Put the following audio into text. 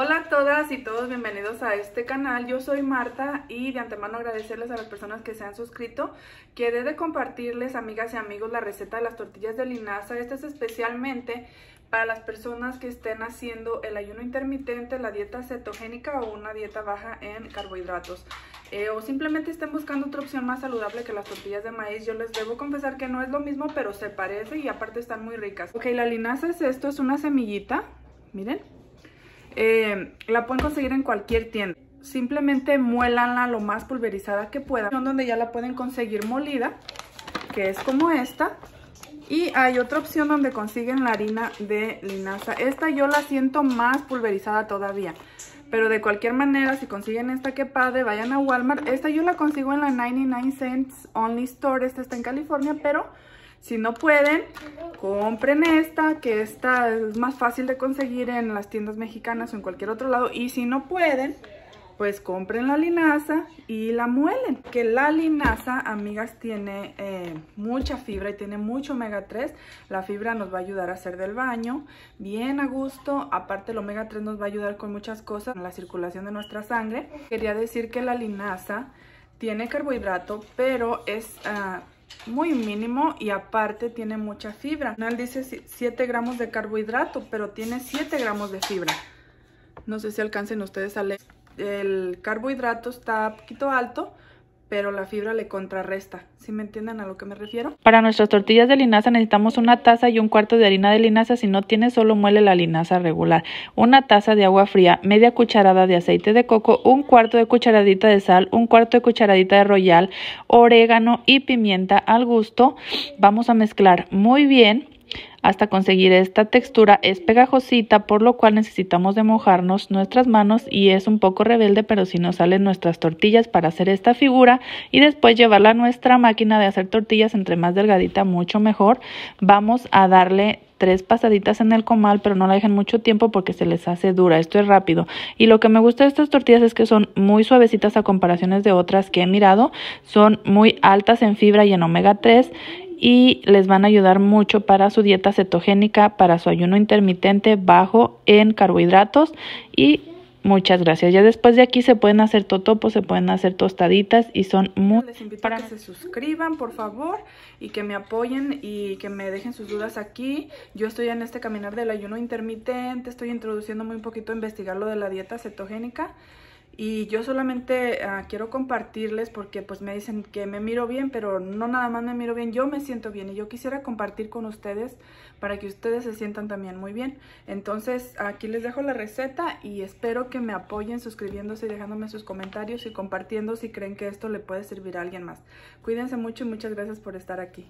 Hola a todas y todos, bienvenidos a este canal. Yo soy Marta y de antemano agradecerles a las personas que se han suscrito. Quedé de compartirles, amigas y amigos, la receta de las tortillas de linaza. Esta es especialmente para las personas que estén haciendo el ayuno intermitente, la dieta cetogénica o una dieta baja en carbohidratos. Eh, o simplemente estén buscando otra opción más saludable que las tortillas de maíz. Yo les debo confesar que no es lo mismo, pero se parece y aparte están muy ricas. Ok, la linaza es esto, es una semillita, miren eh, la pueden conseguir en cualquier tienda. Simplemente muélanla lo más pulverizada que puedan, donde ya la pueden conseguir molida, que es como esta. Y hay otra opción donde consiguen la harina de linaza. Esta yo la siento más pulverizada todavía. Pero de cualquier manera, si consiguen esta, que padre, vayan a Walmart. Esta yo la consigo en la 99 Cents Only Store. Esta está en California, pero si no pueden, compren esta, que esta es más fácil de conseguir en las tiendas mexicanas o en cualquier otro lado. Y si no pueden, pues compren la linaza y la muelen. Que la linaza, amigas, tiene eh, mucha fibra y tiene mucho omega 3. La fibra nos va a ayudar a hacer del baño bien a gusto. Aparte el omega 3 nos va a ayudar con muchas cosas, en la circulación de nuestra sangre. Quería decir que la linaza tiene carbohidrato, pero es... Ah, muy mínimo y aparte tiene mucha fibra. él dice 7 gramos de carbohidrato, pero tiene 7 gramos de fibra. No sé si alcancen ustedes a leer. El carbohidrato está poquito alto, pero la fibra le contrarresta. ¿Sí me entienden a lo que me refiero? Para nuestras tortillas de linaza necesitamos una taza y un cuarto de harina de linaza. Si no tiene, solo muele la linaza regular. Una taza de agua fría, media cucharada de aceite de coco, un cuarto de cucharadita de sal, un cuarto de cucharadita de royal, orégano y pimienta al gusto. Vamos a mezclar muy bien. Hasta conseguir esta textura es pegajosita, por lo cual necesitamos de mojarnos nuestras manos y es un poco rebelde, pero si nos salen nuestras tortillas para hacer esta figura y después llevarla a nuestra máquina de hacer tortillas, entre más delgadita mucho mejor. Vamos a darle tres pasaditas en el comal, pero no la dejen mucho tiempo porque se les hace dura. Esto es rápido. Y lo que me gusta de estas tortillas es que son muy suavecitas a comparaciones de otras que he mirado. Son muy altas en fibra y en omega 3 y les van a ayudar mucho para su dieta cetogénica, para su ayuno intermitente bajo en carbohidratos y Muchas gracias. Ya después de aquí se pueden hacer totopos, se pueden hacer tostaditas y son muy... Les invito a que se suscriban, por favor, y que me apoyen y que me dejen sus dudas aquí. Yo estoy en este caminar del ayuno intermitente, estoy introduciendo muy poquito a investigar lo de la dieta cetogénica. Y yo solamente ah, quiero compartirles porque pues me dicen que me miro bien, pero no nada más me miro bien, yo me siento bien y yo quisiera compartir con ustedes para que ustedes se sientan también muy bien. Entonces aquí les dejo la receta y espero que me apoyen suscribiéndose y dejándome sus comentarios y compartiendo si creen que esto le puede servir a alguien más. Cuídense mucho y muchas gracias por estar aquí.